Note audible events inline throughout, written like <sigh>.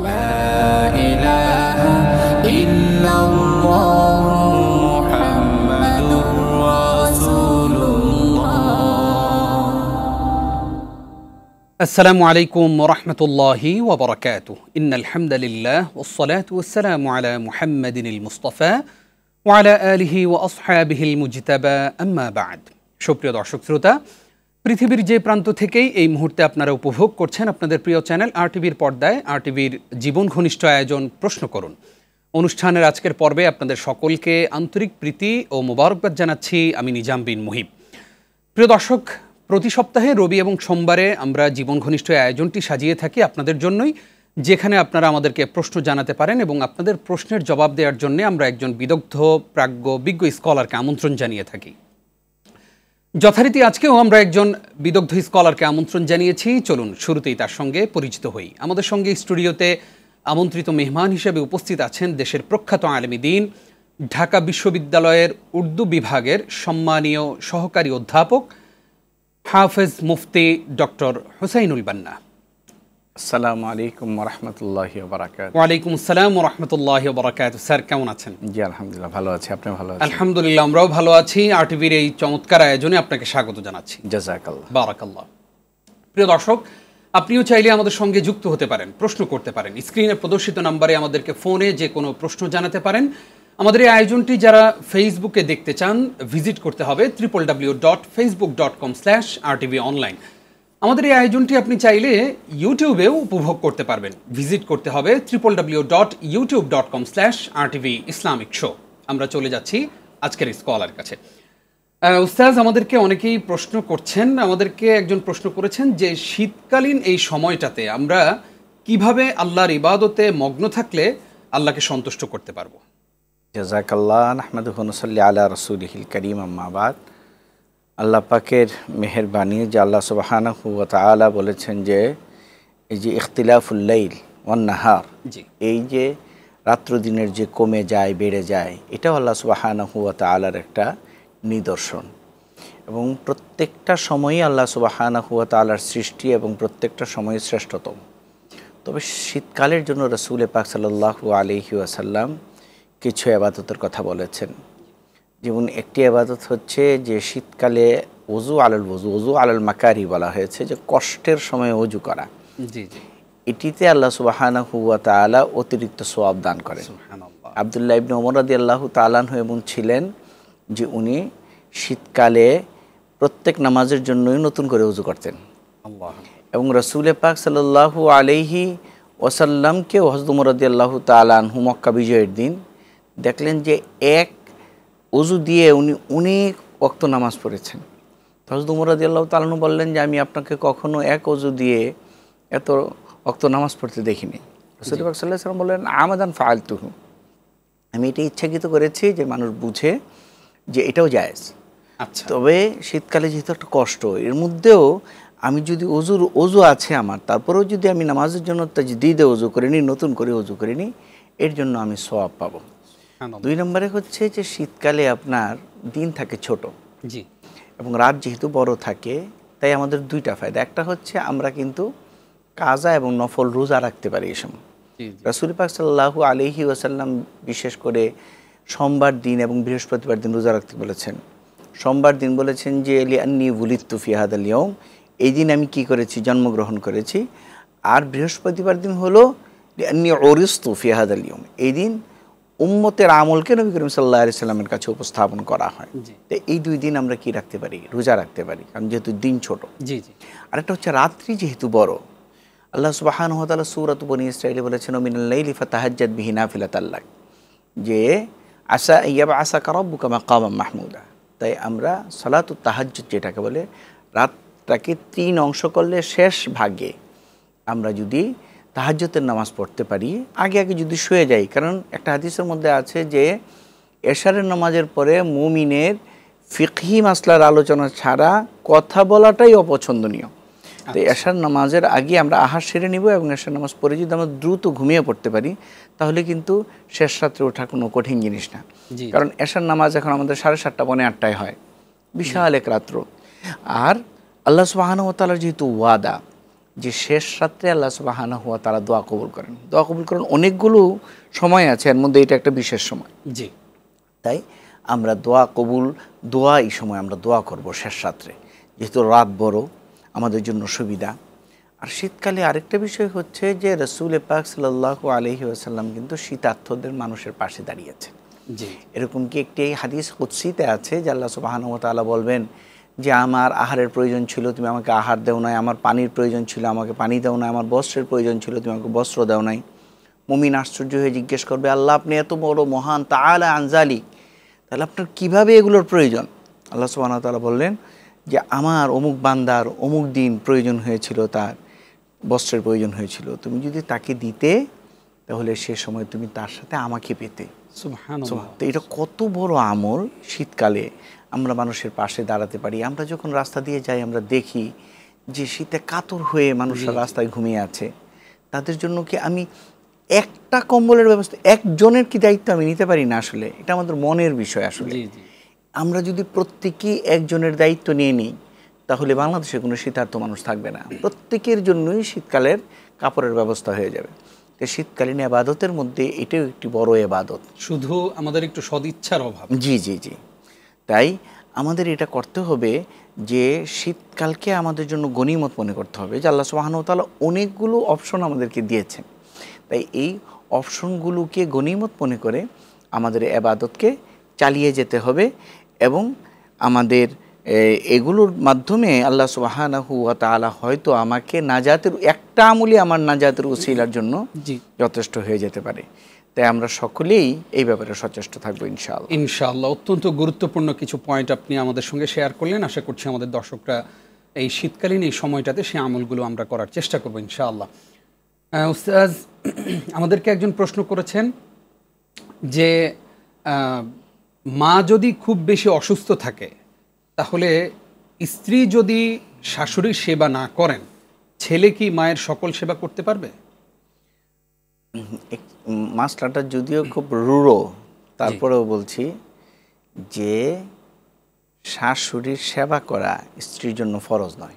لا إله إلا الله محمد رسول الله السلام عليكم ورحمة الله وبركاته إن الحمد لله والصلاة والسلام على محمد المصطفى وعلى آله وأصحابه المجتبى أما بعد شكرا دعشق শ্রোতা পৃথিবীর যে প্রান্ত থেকেই এই মুহূর্তে আপনারা উপভোগ করছেন আপনাদের প্রিয় চ্যানেল আর টিভির পর্দায় আর টিভির জীবন ঘনিষ্ঠ আয়োজন প্রশ্ন করুন অনুষ্ঠানের আজকের পর্বে আপনাদের সকলকে আন্তরিক প্রীতি ও মোবারকবাদ জানাচ্ছি আমি নিজাম বিন মুহিব প্রিয় দর্শক প্রতি সপ্তাহে রবি এবং সোমবারে আমরা জীবন ঘনিষ্ঠ আয়োজনটি সাজিয়ে থাকি আপনাদের জন্যই যেখানে আপনারা আমাদেরকে প্রশ্ন জানাতে পারেন এবং আপনাদের প্রশ্নের জবাব দেওয়ার জন্য আমরা একজন বিদগ্ধ প্রাজ্ঞ বিজ্ঞ স্কলারকে আমন্ত্রণ জানিয়ে থাকি যথারীতি আজকেও আমরা একজন বিদগ্ধ স্কলারকে আমন্ত্রণ জানিয়েছি চলুন শুরুতেই তার সঙ্গে পরিচিত হই আমাদের সঙ্গে স্টুডিওতে আমন্ত্রিত মেহমান হিসেবে উপস্থিত আছেন দেশের প্রখ্যাত আলমী দিন ঢাকা বিশ্ববিদ্যালয়ের উর্দু বিভাগের সম্মানীয় সহকারী অধ্যাপক হাফেজ মুফতি ডক্টর হোসাইনুল বান্না আসসালামু আলাইকুম আসসালাম স্যার কেমন আছেন জি আলহামদুলিল্লাহ ভালো আছি আপনি ভালো আছেন আলহামদুলিল্লাহ আমরাও ভালো আছি এই চমৎকার আয়োজনে আপনাকে স্বাগত জানাচ্ছি বারাকাল্লাহ প্রিয় দর্শক আপনিও চাইলে আমাদের সঙ্গে যুক্ত হতে পারেন প্রশ্ন করতে পারেন স্ক্রিনে প্রদর্শিত নাম্বারে আমাদেরকে ফোনে যে কোনো প্রশ্ন জানাতে পারেন আমাদের এই আয়োজনটি যারা ফেসবুকে দেখতে চান ভিজিট করতে হবে triple W dot Facebook dot com slash R TV online আমাদের এই আয়োজনটি আপনি চাইলে ইউটিউবেও উপভোগ করতে পারবেন ভিজিট করতে হবে triple W dot YouTube dot com slash R TV Islamic show আমরা চলে যাচ্ছি আজকের স্কলার কাছে উস্তাজ আমাদেরকে অনেকেই প্রশ্ন করছেন আমাদেরকে একজন প্রশ্ন করেছেন যে শীতকালীন এই সময়টাতে আমরা কিভাবে আল্লাহর ইবাদতে মগ্ন থাকলে আল্লাহকে সন্তুষ্ট করতে পারবো জাজাকাল্লাহ আহমদ হুনসল্লি আলা রসুল হিল করিম আম্মাবাদ আল্লাহ পাকের মেহেরবানি যে আল্লাহ সুবাহানা হুয়া বলেছেন যে এই যে ইখতিলাফুল্লাইল অন্নাহার এই যে রাত্র দিনের যে কমে যায় বেড়ে যায় এটাও আল্লাহ সুবাহানা হুয়া তালার একটা নিদর্শন এবং প্রত্যেকটা সময়ই আল্লাহ সুবাহানা হুয়া তালার সৃষ্টি এবং প্রত্যেকটা সময় শ্রেষ্ঠতম তবে শীতকালের জন্য রসুল পাক সাল্লাহু আলহি কিছু আবাদতের কথা বলেছেন যেমন একটি আবাদত হচ্ছে যে শীতকালে অজু আলল বজু অজু আলল মাকারি বলা হয়েছে যে কষ্টের সময় অজু করা এটিতে আল্লাহ সুবাহানা হুয়া তালা অতিরিক্ত সোয়াব দান করেন আবদুল্লাহ ইবনে ওমর আদি আল্লাহ তালান এবং ছিলেন যে উনি শীতকালে প্রত্যেক নামাজের জন্যই নতুন করে উজু করতেন এবং রসুলে পাক সাল্লাহ আলহি ওসাল্লামকে হজরত আল্লাহ তালানহু মক্কা বিজয়ের দিন দেখলেন যে এক অজু দিয়ে উনি অনেক অক্ত নামাজ পড়েছেন হজরত উমর আল্লাহ তালন বললেন যে আমি আপনাকে কখনো এক অজু দিয়ে এত অক্ত নামাজ পড়তে দেখিনি রসুলিবাক সাল্লাহ বললেন আমাদান ফালতু আমি এটা ইচ্ছাকৃত করেছি যে মানুষ বুঝে যে এটাও জায়েজ আচ্ছা তবে শীতকালে যেহেতু একটা কষ্ট এর মধ্যেও আমি যদি অজুর অজু আছে আমার তারপরেও যদি আমি নামাজের জন্য দিদে অজু করিনি নতুন করে অজু করিনি এর জন্য আমি সব পাবো দুই নম্বরে হচ্ছে যে শীতকালে আপনার দিন থাকে ছোট জি এবং রাত যেহেতু বড় থাকে তাই আমাদের দুইটা ফায়দা একটা হচ্ছে আমরা কিন্তু কাজা এবং নফল রোজা রাখতে পারি এই সময় রাসুলিপাক সাল্লাহ আলহি ওয়াসাল্লাম বিশেষ করে সোমবার দিন এবং বৃহস্পতিবার দিন রোজা রাখতে বলেছেন সোমবার দিন বলেছেন যে লিয়ান্নি বুলিত্তু ফিহাদ আলিয়ম এই দিন আমি কি করেছি জন্মগ্রহণ করেছি আর বৃহস্পতিবার দিন হলো লিয়ান্নি ওরিস্তু ফিহাদ আলিয়ম এই দিন উম্মতের আমলকে নবী করিম সাল্লা সাল্লামের কাছে উপস্থাপন করা হয় তো এই দুই দিন আমরা কি রাখতে পারি রোজা রাখতে পারি কারণ যেহেতু দিন ছোট জি জি আরেকটা হচ্ছে রাত্রি যেহেতু বড় আল্লাহ সুবাহান হতাল সুরত বনি ইসরায়েলি বলেছেন মিনাল্লাইলি ফাতাহাজ্জাদ বিহিনা ফিলাতাল্লাক যে আশা ইয়াবা আশা কারব্বু বুকামা কামা মাহমুদা তাই আমরা সলাতু তাহাজ্জুদ যেটাকে বলে রাতটাকে তিন অংশ করলে শেষ ভাগে আমরা যদি তাহাজ্যতের নামাজ পড়তে পারি আগে আগে যদি শুয়ে যাই কারণ একটা হাদিসের মধ্যে আছে যে এশারের নামাজের পরে মুমিনের ফিকহি মাসলার আলোচনা ছাড়া কথা বলাটাই অপছন্দনীয় তো আচ্ছা। এশার নামাজের আগে আমরা আহার সেরে নিব এবং এশার নামাজ পড়ে যদি আমরা দ্রুত ঘুমিয়ে পড়তে পারি তাহলে কিন্তু শেষ রাত্রে ওঠা কোনো কঠিন জিনিস না কারণ এশার নামাজ এখন আমাদের সাড়ে সাতটা পনে আটটায় হয় বিশাল এক রাত্র আর আল্লাহ সুবাহানুতালার যেহেতু ওয়াদা যে শেষ রাত্রে আল্লাহ সুবাহানা হুয়া তারা দোয়া কবুল করেন দোয়া কবুল করেন অনেকগুলো সময় আছে এর মধ্যে এটা একটা বিশেষ সময় জি তাই আমরা দোয়া কবুল দোয়া এই সময় আমরা দোয়া করব শেষ রাত্রে যেহেতু রাত বড় আমাদের জন্য সুবিধা আর শীতকালে আরেকটা বিষয় হচ্ছে যে রসুল পাক সাল্লাহ আলহি আসাল্লাম কিন্তু শীতার্থদের মানুষের পাশে দাঁড়িয়েছে জি এরকম কি একটি হাদিস কুৎসিতে আছে যে আল্লাহ তালা বলবেন যে আমার আহারের প্রয়োজন ছিল তুমি আমাকে আহার দেও নাই আমার পানির প্রয়োজন ছিল আমাকে পানি দেও নাই আমার বস্ত্রের প্রয়োজন ছিল তুমি আমাকে বস্ত্র দেও নাই মুমিন আশ্চর্য হয়ে জিজ্ঞেস করবে আল্লাহ আপনি এত বড় মহান তা আলা আনজালি তাহলে আপনার কীভাবে এগুলোর প্রয়োজন আল্লাহ সুবাহ তালা বললেন যে আমার অমুক বান্দার অমুক দিন প্রয়োজন হয়েছিল তার বস্ত্রের প্রয়োজন হয়েছিল তুমি যদি তাকে দিতে তাহলে সে সময় তুমি তার সাথে আমাকে পেতে তো এটা কত বড় আমল শীতকালে আমরা মানুষের পাশে দাঁড়াতে পারি আমরা যখন রাস্তা দিয়ে যাই আমরা দেখি যে শীতে কাতর হয়ে মানুষরা রাস্তায় ঘুমিয়ে আছে তাদের জন্য কি আমি একটা কম্বলের ব্যবস্থা একজনের কি দায়িত্ব আমি নিতে পারি না আসলে এটা আমাদের মনের বিষয় আসলে আমরা যদি প্রত্যেকেই একজনের দায়িত্ব নিয়ে নিই তাহলে বাংলাদেশে কোনো শীতার্থ মানুষ থাকবে না প্রত্যেকের জন্যই শীতকালের কাপড়ের ব্যবস্থা হয়ে যাবে তো শীতকালীন আবাদতের মধ্যে এটাও একটি বড় আবাদত শুধু আমাদের একটু সদিচ্ছার অভাব জি জি জি তাই আমাদের এটা করতে হবে যে শীতকালকে আমাদের জন্য গণিমত মনে করতে হবে যে আল্লাহ সুবাহানুতালা অনেকগুলো অপশন আমাদেরকে দিয়েছেন তাই এই অপশনগুলোকে গণিমত মনে করে আমাদের এবাদতকে চালিয়ে যেতে হবে এবং আমাদের এগুলোর মাধ্যমে আল্লাহ সুবাহানাহু তালা হয়তো আমাকে নাজাতের একটা আমলি আমার নাজাতের উসিলার জন্য যথেষ্ট হয়ে যেতে পারে তাই আমরা সকলেই এই ব্যাপারে সচেষ্ট থাকবো ইনশাল ইনশাল্লাহ অত্যন্ত গুরুত্বপূর্ণ কিছু পয়েন্ট আপনি আমাদের সঙ্গে শেয়ার করলেন আশা করছি আমাদের দর্শকরা এই শীতকালীন এই সময়টাতে সেই আমলগুলো আমরা করার চেষ্টা করবো ইনশাআল্লাহ উস্তাজ <clears throat> আমাদেরকে একজন প্রশ্ন করেছেন যে মা যদি খুব বেশি অসুস্থ থাকে তাহলে স্ত্রী যদি শাশুড়ির সেবা না করেন ছেলে কি মায়ের সকল সেবা করতে পারবে মাসলাটা যদিও খুব রুড়ো তারপরেও বলছি যে শাশুড়ির সেবা করা স্ত্রীর জন্য ফরজ নয়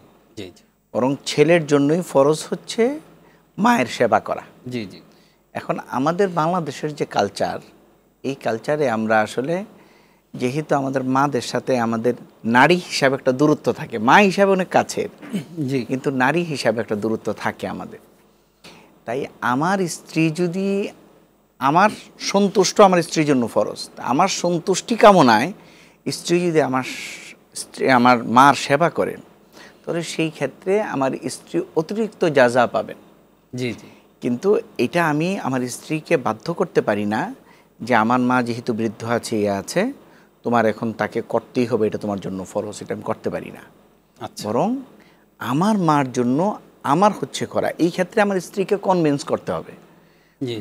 বরং ছেলের জন্যই ফরজ হচ্ছে মায়ের সেবা করা জি জি এখন আমাদের বাংলাদেশের যে কালচার এই কালচারে আমরা আসলে যেহেতু আমাদের মাদের সাথে আমাদের নারী হিসাবে একটা দূরত্ব থাকে মা হিসাবে অনেক কাছের কিন্তু নারী হিসাবে একটা দূরত্ব থাকে আমাদের তাই আমার স্ত্রী যদি আমার সন্তুষ্ট আমার স্ত্রীর জন্য ফরজ আমার সন্তুষ্টি কামনায় স্ত্রী যদি আমার স্ত্রী আমার মার সেবা করেন তাহলে সেই ক্ষেত্রে আমার স্ত্রী অতিরিক্ত যা যা পাবেন জি জি কিন্তু এটা আমি আমার স্ত্রীকে বাধ্য করতে পারি না যে আমার মা যেহেতু বৃদ্ধ আছে ইয়ে আছে তোমার এখন তাকে করতেই হবে এটা তোমার জন্য ফরজ এটা আমি করতে পারি না আচ্ছা। বরং আমার মার জন্য আমার হচ্ছে করা এই ক্ষেত্রে আমার স্ত্রীকে কনভিন্স করতে হবে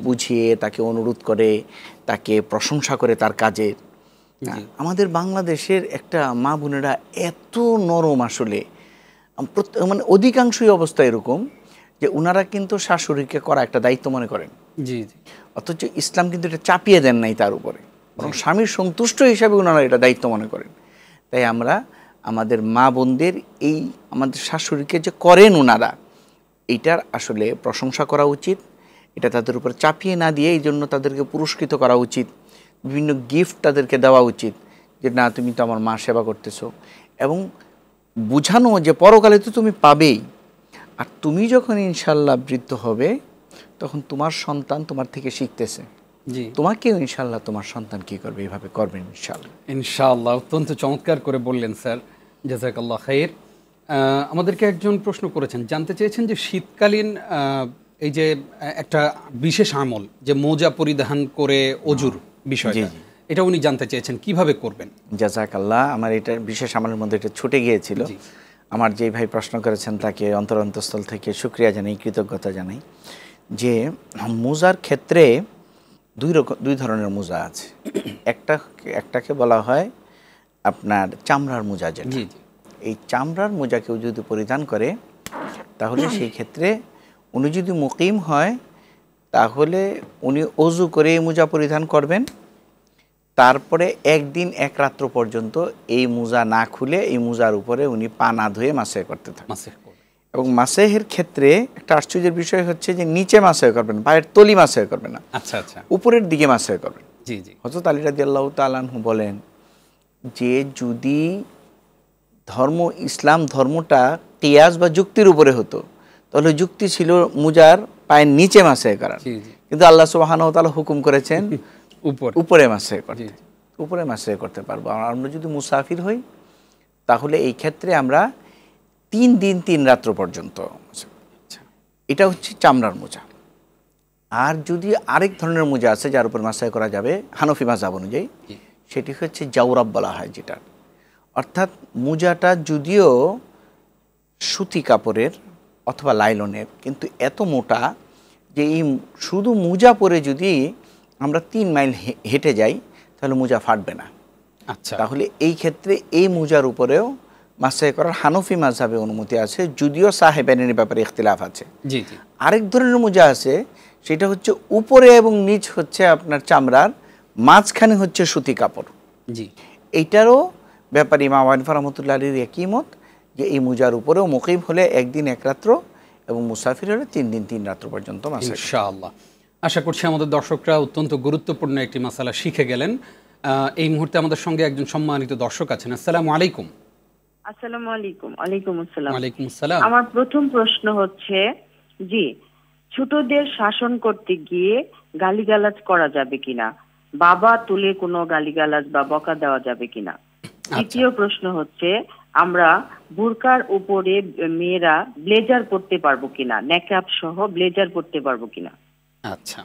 বুঝিয়ে তাকে অনুরোধ করে তাকে প্রশংসা করে তার কাজের আমাদের বাংলাদেশের একটা মা বোনেরা এত নরম আসলে মানে অধিকাংশই অবস্থা এরকম যে ওনারা কিন্তু শাশুড়িকে করা একটা দায়িত্ব মনে করেন জি অথচ ইসলাম কিন্তু এটা চাপিয়ে দেন নাই তার উপরে বরং স্বামীর সন্তুষ্ট হিসাবে ওনারা এটা দায়িত্ব মনে করেন তাই আমরা আমাদের মা বোনদের এই আমাদের শাশুড়িকে যে করেন ওনারা এইটার আসলে প্রশংসা করা উচিত এটা তাদের উপর চাপিয়ে না দিয়ে এই জন্য তাদেরকে পুরস্কৃত করা উচিত বিভিন্ন গিফট তাদেরকে দেওয়া উচিত যে না তুমি তো আমার মা সেবা করতেছো এবং বুঝানো যে পরকালে তো তুমি পাবেই আর তুমি যখন ইনশাল্লাহ বৃদ্ধ হবে তখন তোমার সন্তান তোমার থেকে শিখতেছে জি তোমাকেও ইনশাল্লাহ তোমার সন্তান কি করবে এইভাবে করবেন ইনশাল্লাহ ইনশাল্লাহ অত্যন্ত চমৎকার করে বললেন স্যার জাজাকাল্লাহ খাই আমাদেরকে একজন প্রশ্ন করেছেন জানতে চেয়েছেন যে শীতকালীন এই যে একটা বিশেষ আমল যে মোজা পরিধান করে অজুর বিষয় এটা উনি জানতে চেয়েছেন কিভাবে করবেন জাজাক আল্লাহ আমার এটা বিশেষ আমলের মধ্যে এটা ছুটে গিয়েছিল আমার যে ভাই প্রশ্ন করেছেন তাকে অন্তর অন্তঃস্থল থেকে সুক্রিয়া জানাই কৃতজ্ঞতা জানাই যে মোজার ক্ষেত্রে দুই রকম দুই ধরনের মোজা আছে একটা একটাকে বলা হয় আপনার চামড়ার মোজা যেটা এই চামড়ার মোজা কেউ যদি পরিধান করে তাহলে সেই ক্ষেত্রে উনি যদি মুকিম হয় তাহলে উনি অজু করে এই মোজা পরিধান করবেন তারপরে একদিন এক রাত্র পর্যন্ত এই মোজা না খুলে এই মোজার উপরে উনি পা না ধুয়ে মাসে করতে থাকেন এবং মাসেহের ক্ষেত্রে একটা আশ্চর্যের বিষয় হচ্ছে যে নিচে মাসে করবেন পায়ের তলি মাসে করবেন না আচ্ছা আচ্ছা উপরের দিকে মাসে করবেন জি জি হজরত আলী রাজি আল্লাহ তালু বলেন যে যদি ধর্ম ইসলাম ধর্মটা কিয়াস বা যুক্তির উপরে হতো তাহলে যুক্তি ছিল মুজার পায়ের নিচে মাসে করার কিন্তু আল্লাহ সুবাহানাও হুকুম করেছেন <laughs> উপরে মাসে করতে উপরে মাসে করতে পারবো আমরা যদি মুসাফির হই তাহলে এই ক্ষেত্রে আমরা তিন দিন তিন রাত্র পর্যন্ত আচ্ছা। এটা হচ্ছে চামড়ার মোজা আর যদি আরেক ধরনের মোজা আছে যার উপর মাসায় করা যাবে হানফি মাজাব অনুযায়ী সেটি হচ্ছে জাউরাব বলা হয় যেটা অর্থাৎ মোজাটা যদিও সুতি কাপড়ের অথবা লাইলনের কিন্তু এত মোটা যে এই শুধু মোজা পরে যদি আমরা তিন মাইল হেঁটে যাই তাহলে মোজা ফাটবে না আচ্ছা তাহলে এই ক্ষেত্রে এই মোজার উপরেও মাসাই করার হানফি মাঝাবে অনুমতি আছে যদিও সাহেবানের ব্যাপারে ইখতিলাফ আছে আরেক ধরনের মোজা আছে সেটা হচ্ছে উপরে এবং নিচ হচ্ছে আপনার চামড়ার মাঝখানে হচ্ছে সুতি কাপড় জি এইটারও ব্যাপারে ইমাম আনিফা রহমতুল্লা আলীর একই মত যে এই মুজার উপরেও মুকিম হলে একদিন এক রাত্র এবং মুসাফির হলে তিন দিন তিন রাত্র পর্যন্ত ইনশাআল্লাহ আশা করছি আমাদের দর্শকরা অত্যন্ত গুরুত্বপূর্ণ একটি মশালা শিখে গেলেন এই মুহূর্তে আমাদের সঙ্গে একজন সম্মানিত দর্শক আছেন আসসালাম আলাইকুম আসসালামু আলাইকুম ওয়ালাইকুম আসসালাম ওয়ালাইকুম আসসালাম আমার প্রথম প্রশ্ন হচ্ছে জি ছোটদের শাসন করতে গিয়ে গালিগালাজ করা যাবে কিনা বাবা তুলে কোনো গালিগালাজ বা বকা দেওয়া যাবে কিনা আচ্ছা। দ্বিতীয় প্রশ্ন হচ্ছে আমরা বুরকার উপরে মেয়েরা ব্লেজার পরতে পারবো কিনা নেকআপ সহ ব্লেজার পরতে পারবো কিনা আচ্ছা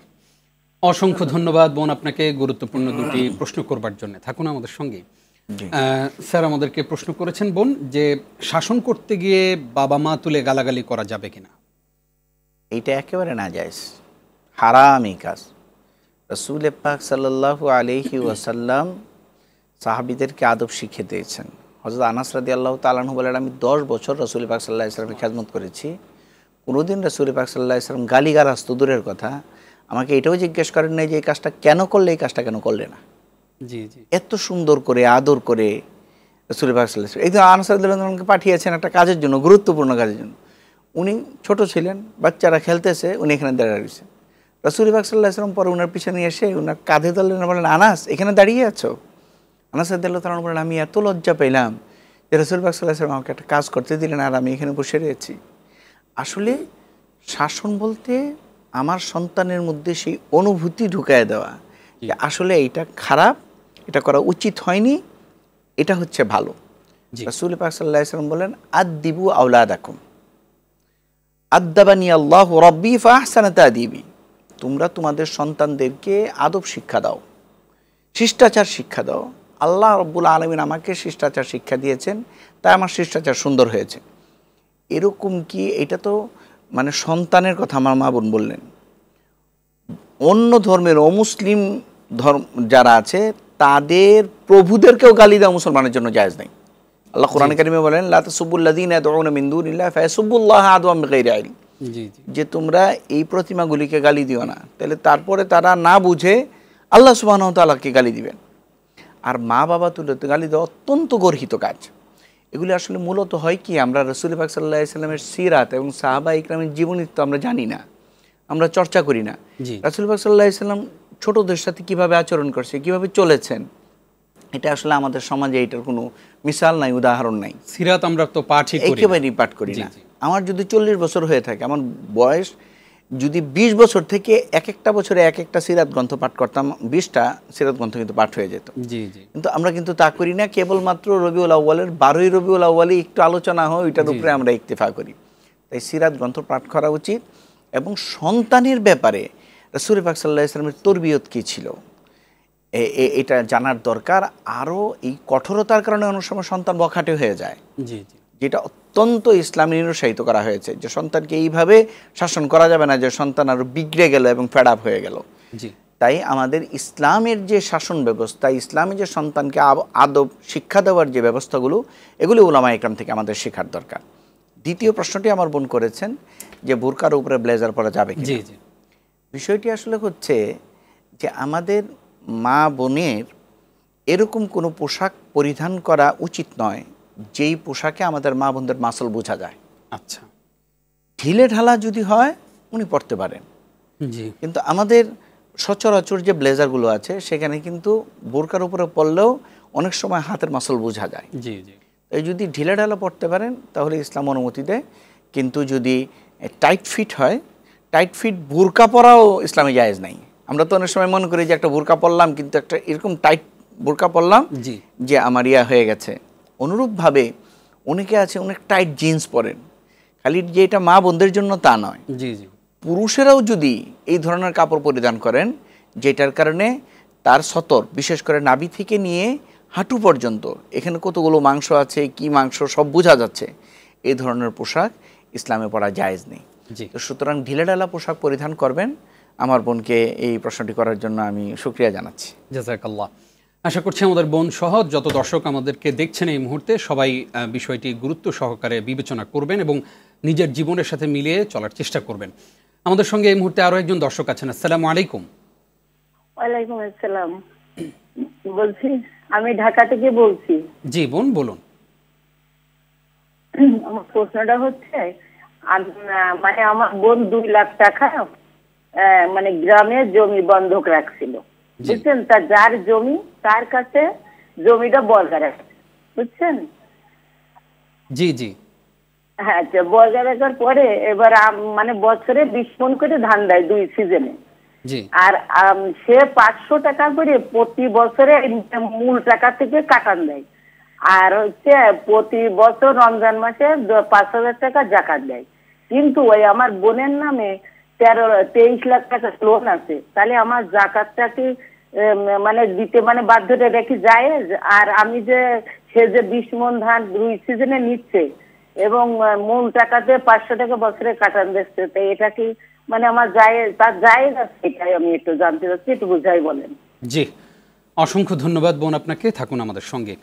অসংখ্য ধন্যবাদ বোন আপনাকে গুরুত্বপূর্ণ দুটি প্রশ্ন করবার জন্য থাকুন আমাদের সঙ্গে স্যার আমাদেরকে প্রশ্ন করেছেন বোন যে শাসন করতে গিয়ে বাবা মা তুলে গালাগালি করা যাবে কিনা এইটা একেবারে না যায় হারামি কাজ রসুল পাক সাল্লাহ আলহি ওয়াসাল্লাম সাহাবিদেরকে আদব শিখিয়ে দিয়েছেন হজরত আনাস রাদি আল্লাহ তালাহু বলেন আমি দশ বছর রসুল পাক সাল্লাহ ইসলামের খেদমত করেছি কোনোদিন রসুল পাক সাল্লাহ ইসলাম গালিগালাস তো দূরের কথা আমাকে এটাও জিজ্ঞেস করেন নাই যে এই কাজটা কেন করলে এই কাজটা কেন করলে না জি জি এত সুন্দর করে আদর করে রসুল পাক সাল্লাহ এই তো আমাকে পাঠিয়েছেন একটা কাজের জন্য গুরুত্বপূর্ণ কাজের জন্য উনি ছোট ছিলেন বাচ্চারা খেলতেছে উনি এখানে রয়েছেন রসুল পাক সাল্লাহ ইসলাম পরে উনার পিছনে এসে উনার কাঁধে দলেন বলেন আনাস এখানে দাঁড়িয়ে আছো আনাসাদ্দাল্লাহ বলেন আমি এত লজ্জা পেলাম যে রসুল বাকসাল্লাহাম আমাকে একটা কাজ করতে দিলেন আর আমি এখানে বসে রয়েছি আসলে শাসন বলতে আমার সন্তানের মধ্যে সেই অনুভূতি ঢুকায় দেওয়া যে আসলে এটা খারাপ এটা করা উচিত হয়নি এটা হচ্ছে ভালো রসুল পাকসাল্লাহাম বলেন আদিবু আউলা দেখুন আদাবানি আল্লাহ রব্বি ফাহসানাতা দিবি তোমরা তোমাদের সন্তানদেরকে আদব শিক্ষা দাও শিষ্টাচার শিক্ষা দাও আল্লাহ রব্বুল আলমিন আমাকে শিষ্টাচার শিক্ষা দিয়েছেন তাই আমার শিষ্টাচার সুন্দর হয়েছে এরকম কি এটা তো মানে সন্তানের কথা আমার মা বোন বললেন অন্য ধর্মের অমুসলিম ধর্ম যারা আছে তাদের প্রভুদেরকেও গালি দেওয়া মুসলমানের জন্য জায়জ নেই আল্লাহ কোরআন কারিমে বলেন লাতসুবুল্লাদিন যে তোমরা এই প্রতিমাগুলিকে গালি দিও না তাহলে তারপরে তারা না বুঝে আল্লাহ সুবাহ তালাকে গালি দিবেন আর মা বাবা তুলে গালি দেওয়া অত্যন্ত গর্হিত কাজ এগুলি আসলে মূলত হয় কি আমরা রসুল পাক সাল্লাহ ইসলামের সিরাত এবং সাহাবা ইকরামের জীবনী তো আমরা জানি না আমরা চর্চা করি না রসুল পাক সাল্লাহ ইসলাম ছোটোদের সাথে কিভাবে আচরণ করছে কিভাবে চলেছেন এটা আসলে আমাদের সমাজে এটার কোনো মিশাল নাই উদাহরণ নাই সিরাত আমরা তো পাঠই একেবারেই পাঠ করি না আমার যদি চল্লিশ বছর হয়ে থাকে আমার বয়স যদি ২০ বছর থেকে এক একটা বছরে এক একটা সিরাত গ্রন্থ পাঠ করতাম বিশটা সিরাত গ্রন্থ কিন্তু পাঠ হয়ে যেত জি জি কিন্তু আমরা কিন্তু তা করি না কেবলমাত্র রবিউল আউ্বালের বারোই রবিউল আউ্বালে একটু আলোচনা হয় ওইটার উপরে আমরা ইক্তিফা করি তাই সিরাত গ্রন্থ পাঠ করা উচিত এবং সন্তানের ব্যাপারে সুরে পাক সাল্লাহ ইসলামের তরবিয়ত কী ছিল এটা জানার দরকার আরও এই কঠোরতার কারণে অনেক সময় সন্তান বখাটে হয়ে যায় জি জি যেটা অত্যন্ত ইসলাম নিরুৎসাহিত করা হয়েছে যে সন্তানকে এইভাবে শাসন করা যাবে না যে সন্তান আরো বিগড়ে গেল এবং ফেড আপ হয়ে গেল তাই আমাদের ইসলামের যে শাসন ব্যবস্থা ইসলামে যে সন্তানকে আদব শিক্ষা দেওয়ার যে ব্যবস্থাগুলো এগুলো ওলামা একরাম থেকে আমাদের শেখার দরকার দ্বিতীয় প্রশ্নটি আমার বোন করেছেন যে বোরকার উপরে ব্লেজার পরা যাবে কি বিষয়টি আসলে হচ্ছে যে আমাদের মা বোনের এরকম কোনো পোশাক পরিধান করা উচিত নয় যেই পোশাকে আমাদের মা বোনদের মাসল বোঝা যায় আচ্ছা ঢিলে ঢালা যদি হয় উনি পড়তে পারেন জি কিন্তু আমাদের সচরাচর যে ব্লেজারগুলো আছে সেখানে কিন্তু বোরকার উপরে পড়লেও অনেক সময় হাতের মাসল বোঝা যায় জি জি যদি ঢিলে ঢালা পড়তে পারেন তাহলে ইসলাম অনুমতি দেয় কিন্তু যদি টাইট ফিট হয় টাইট ফিট বোরকা পরাও ইসলামে জায়েজ নাই আমরা তো অনেক সময় মনে করি যে একটা বোরকা পরলাম কিন্তু একটা এরকম টাইট বোরকা পরলাম যে আমার ইয়া হয়ে গেছে অনুরূপভাবে অনেকে আছে অনেক টাইট জিন্স পরেন খালি যে এটা মা বোনদের জন্য তা নয় জি জি পুরুষেরাও যদি এই ধরনের কাপড় পরিধান করেন যেটার কারণে তার সতর বিশেষ করে নাবি থেকে নিয়ে হাঁটু পর্যন্ত এখানে কতগুলো মাংস আছে কি মাংস সব বোঝা যাচ্ছে এই ধরনের পোশাক ইসলামে পরা জায়েজ নেই সুতরাং ঢিলেঢালা পোশাক পরিধান করবেন আমার বোনকে এই প্রশ্নটি করার জন্য আমি সুক্রিয়া জানাচ্ছি জাজাকাল্লাহ আশা করছি আমাদের বোন সহ যত দর্শক আমাদেরকে দেখছেন এই মুহূর্তে সবাই বিষয়টি গুরুত্ব সহকারে বিবেচনা করবেন এবং নিজের জীবনের সাথে মিলিয়ে চলার চেষ্টা করবেন আমাদের সঙ্গে এই মুহূর্তে আরো একজন দর্শক আছেন আসসালাম আলাইকুম ওয়ালাইকুম আসসালাম বলছি আমি ঢাকা থেকে বলছি জি বোন বলুন আমার প্রশ্নটা হচ্ছে মানে আমার বোন দুই লাখ টাকা মানে গ্রামে জমি বন্ধক রাখছিল বুঝছেন তা যার জমি তার কাছে জমিটা বর্গা রাখা বুঝছেন জি জি আচ্ছা বর্গা রাখার পরে এবার মানে বছরে বিশ মন করে ধান দেয় দুই সিজনে আর সে পাঁচশো টাকা করে প্রতি বছরে মূল টাকা থেকে কাটান দেয় আর হচ্ছে প্রতি বছর রমজান মাসে পাঁচ হাজার টাকা জাকাত দেয় কিন্তু ওই আমার বোনের নামে তেরো তেইশ লাখ টাকা লোন আছে তাহলে আমার জাকাতটা কি মানে দিতে মানে বাধ্যটা এটা যায় জায়েজ আর আমি যে সে যে বিশ মন ধান দুই সিজনে নিচ্ছে এবং মূল টাকাতে পাঁচশো টাকা বছরে কাটান দেখছে তাই এটা কি মানে আমার জায়েজ তার জায়েজ আছে এটাই আমি একটু জানতে চাচ্ছি একটু বুঝাই বলেন জি অসংখ্য ধন্যবাদ বোন আপনাকে থাকুন আমাদের সঙ্গে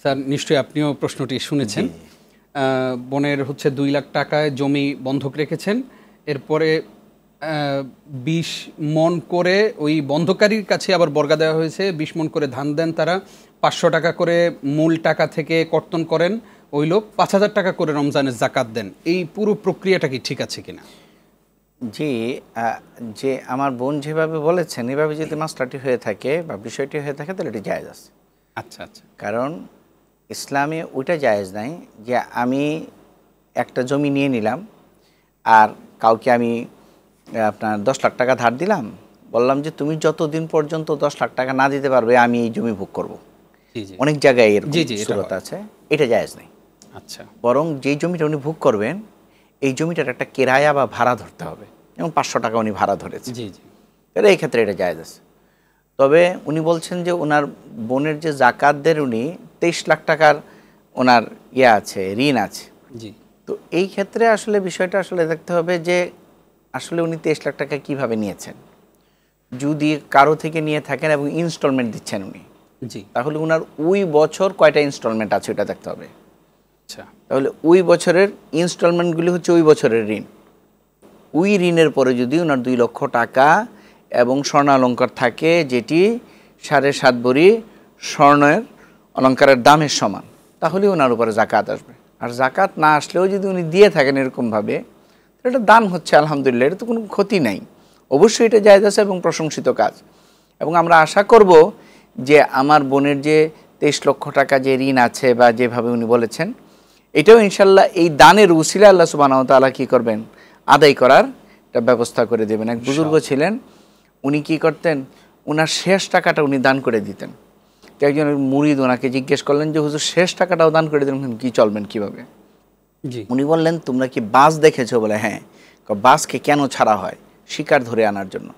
স্যার নিশ্চয়ই আপনিও প্রশ্নটি শুনেছেন বোনের হচ্ছে দুই লাখ টাকায় জমি বন্ধক রেখেছেন এরপরে বিশ মন করে ওই বন্ধকারীর কাছে আবার বর্গা দেওয়া হয়েছে বিশ মন করে ধান দেন তারা পাঁচশো টাকা করে মূল টাকা থেকে কর্তন করেন ওই লোক পাঁচ হাজার টাকা করে রমজানের জাকাত দেন এই পুরো প্রক্রিয়াটা কি ঠিক আছে কিনা জি যে আমার বোন যেভাবে বলেছেন এভাবে যদি মাস্টারটি হয়ে থাকে বা বিষয়টি হয়ে থাকে তাহলে এটি জায়জ আছে আচ্ছা আচ্ছা কারণ ইসলামে ওইটা জায়েজ নাই যে আমি একটা জমি নিয়ে নিলাম আর কাউকে আমি আপনার দশ লাখ টাকা ধার দিলাম বললাম যে তুমি যতদিন পর্যন্ত দশ লাখ টাকা না দিতে পারবে আমি এই জমি ভোগ করবো অনেক জায়গায় এর সুরত আছে এটা জায়েজ নেই আচ্ছা বরং যেই জমিটা উনি ভোগ করবেন এই জমিটার একটা কেরায়া বা ভাড়া ধরতে হবে যেমন পাঁচশো টাকা উনি ভাড়া ধরেছে তাহলে এই ক্ষেত্রে এটা জায়েজ আছে তবে উনি বলছেন যে ওনার বোনের যে জাকাতদের উনি তেইশ লাখ টাকার ওনার ইয়ে আছে ঋণ আছে তো এই ক্ষেত্রে আসলে বিষয়টা আসলে দেখতে হবে যে আসলে উনি তেইশ লাখ টাকা কিভাবে নিয়েছেন যদি কারো থেকে নিয়ে থাকেন এবং ইনস্টলমেন্ট দিচ্ছেন উনি জি তাহলে ওনার ওই বছর কয়টা ইনস্টলমেন্ট আছে ওটা দেখতে হবে আচ্ছা তাহলে ওই বছরের ইনস্টলমেন্টগুলি হচ্ছে ওই বছরের ঋণ ওই ঋণের পরে যদি ওনার দুই লক্ষ টাকা এবং স্বর্ণ অলঙ্কার থাকে যেটি সাড়ে সাত ভরি স্বর্ণের অলঙ্কারের দামের সমান তাহলে ওনার উপরে জাকাত আসবে আর জাকাত না আসলেও যদি উনি দিয়ে থাকেন এরকমভাবে এটা দান হচ্ছে আলহামদুলিল্লাহ এটা তো কোনো ক্ষতি নাই অবশ্যই এটা জায়জ আছে এবং প্রশংসিত কাজ এবং আমরা আশা করব যে আমার বোনের যে তেইশ লক্ষ টাকা যে ঋণ আছে বা যেভাবে উনি বলেছেন এটাও ইনশাল্লাহ এই দানের উসিলা আল্লাহ সুবাহ তালা কী করবেন আদায় করার একটা ব্যবস্থা করে দেবেন এক বুজুর্গ ছিলেন উনি কি করতেন ওনার শেষ টাকাটা উনি দান করে দিতেন তো একজন মুড়িদ ওনাকে জিজ্ঞেস করলেন যে হুজুর শেষ টাকাটাও দান করে দিলেন কি চলবেন কিভাবে। উনি বললেন তোমরা কি বাস দেখেছো বলে হ্যাঁ বাসকে কেন ছাড়া হয় শিকার ধরে আনার জন্য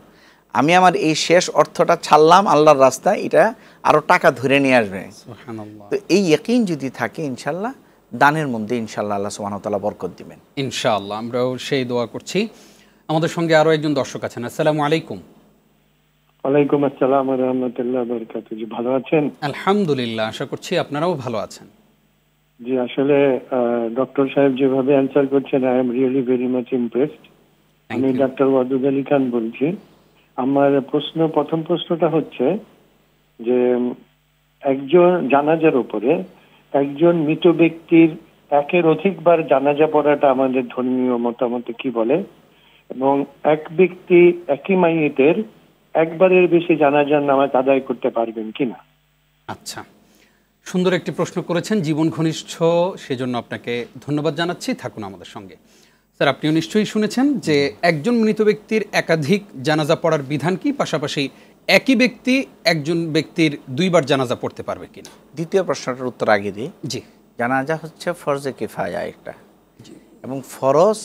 আমি আমার এই শেষ অর্থটা ছাড়লাম আল্লাহর রাস্তায় এটা আরও টাকা ধরে নিয়ে আসবে তো এই একইন যদি থাকে ইনশাল্লাহ দানের মধ্যে ইনশাল্লাহ আল্লাহ সুবাহতাল্লাহ বরকত দিবেন ইনশাআল্লাহ আমরাও সেই দোয়া করছি আমাদের সঙ্গে আরও একজন দর্শক আছেন আসসালামু আলাইকুম আলাইকুম আসসালাম রহমতুল্লাহ বরকাত ভালো আছেন আলহামদুলিল্লাহ আশা করছি আপনারাও ভালো আছেন জি আসলে ডক্টর সাহেব যেভাবে অ্যান্সার করছেন I am really very much impressed আমি ডাক্তার ওয়াদুদ আলী খান বলছি আমার প্রশ্ন প্রথম প্রশ্নটা হচ্ছে যে একজন জানাজার উপরে একজন মৃত ব্যক্তির একের অধিকবার জানাজা পড়াটা আমাদের ধর্মীয় মতামতে কি বলে এবং এক ব্যক্তি একই মাইয়েতের একবারের বেশি জানাজার নামাজ আদায় করতে পারবেন কিনা আচ্ছা সুন্দর একটি প্রশ্ন করেছেন জীবন ঘনিষ্ঠ সেজন্য আপনাকে ধন্যবাদ জানাচ্ছি থাকুন আমাদের সঙ্গে স্যার আপনিও নিশ্চয়ই শুনেছেন যে একজন মৃত ব্যক্তির একাধিক জানাজা পড়ার বিধান কি পাশাপাশি একই ব্যক্তি একজন ব্যক্তির দুইবার জানাজা পড়তে পারবে কিনা দ্বিতীয় প্রশ্নটার উত্তর আগে দিই জি জানাজা হচ্ছে ফরজে কিফায়া একটা এবং ফরজ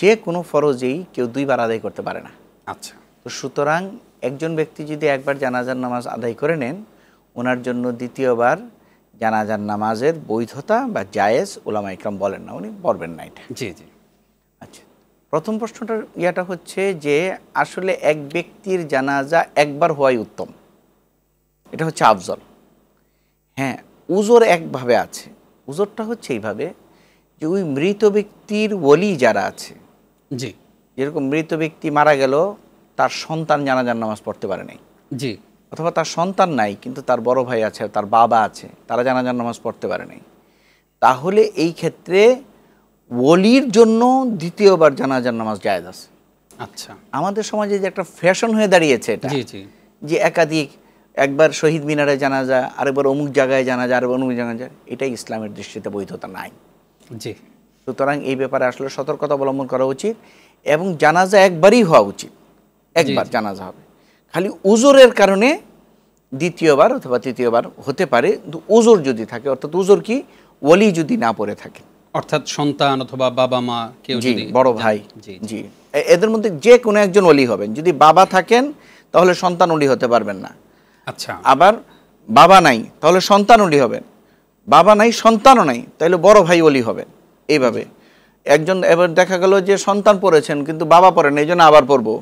যে কোনো ফরজেই কেউ দুইবার আদায় করতে পারে না আচ্ছা তো সুতরাং একজন ব্যক্তি যদি একবার জানাজার নামাজ আদায় করে নেন ওনার জন্য দ্বিতীয়বার জানাজার নামাজের বৈধতা বা জায়েজ ওলামা ইকরাম বলেন না উনি পড়বেন না এটা জি জি আচ্ছা প্রথম প্রশ্নটার ইয়াটা হচ্ছে যে আসলে এক ব্যক্তির জানাজা একবার হওয়াই উত্তম এটা হচ্ছে আফজল হ্যাঁ উজোর একভাবে আছে উজোরটা হচ্ছে এইভাবে যে ওই মৃত ব্যক্তির ওলি যারা আছে জি যেরকম মৃত ব্যক্তি মারা গেল তার সন্তান জানাজার নামাজ পড়তে পারে নাই জি অথবা তার সন্তান নাই কিন্তু তার বড় ভাই আছে তার বাবা আছে তারা জানাজার নামাজ পড়তে পারে নাই তাহলে এই ক্ষেত্রে ওলির জন্য দ্বিতীয়বার জানাজার নামাজ জায়দ আছে আচ্ছা আমাদের সমাজে যে একটা ফ্যাশন হয়ে দাঁড়িয়েছে যে একাধিক একবার শহীদ মিনারে জানা যায় আরেকবার অমুক জায়গায় জানা যায় আরেকবার অমুক জানা যায় এটাই ইসলামের দৃষ্টিতে বৈধতা নাই জি সুতরাং এই ব্যাপারে আসলে সতর্কতা অবলম্বন করা উচিত এবং জানাজা একবারই হওয়া উচিত একবার জানাজা হবে খালি উজোরের কারণে দ্বিতীয়বার অথবা তৃতীয়বার হতে পারে উজোর যদি থাকে অর্থাৎ উজোর কি ওলি যদি না পড়ে থাকে অর্থাৎ সন্তান অথবা বাবা মা কেউ যদি বড় ভাই জি এদের মধ্যে যে কোনো একজন ওলি হবেন যদি বাবা থাকেন তাহলে সন্তান ওলি হতে পারবেন না আচ্ছা আবার বাবা নাই তাহলে সন্তান ওলি হবেন বাবা নাই সন্তানও নাই তাহলে বড় ভাই ওলি হবেন এইভাবে একজন এবার দেখা গেল যে সন্তান পড়েছেন কিন্তু বাবা পড়েন এই জন্য আবার পড়বো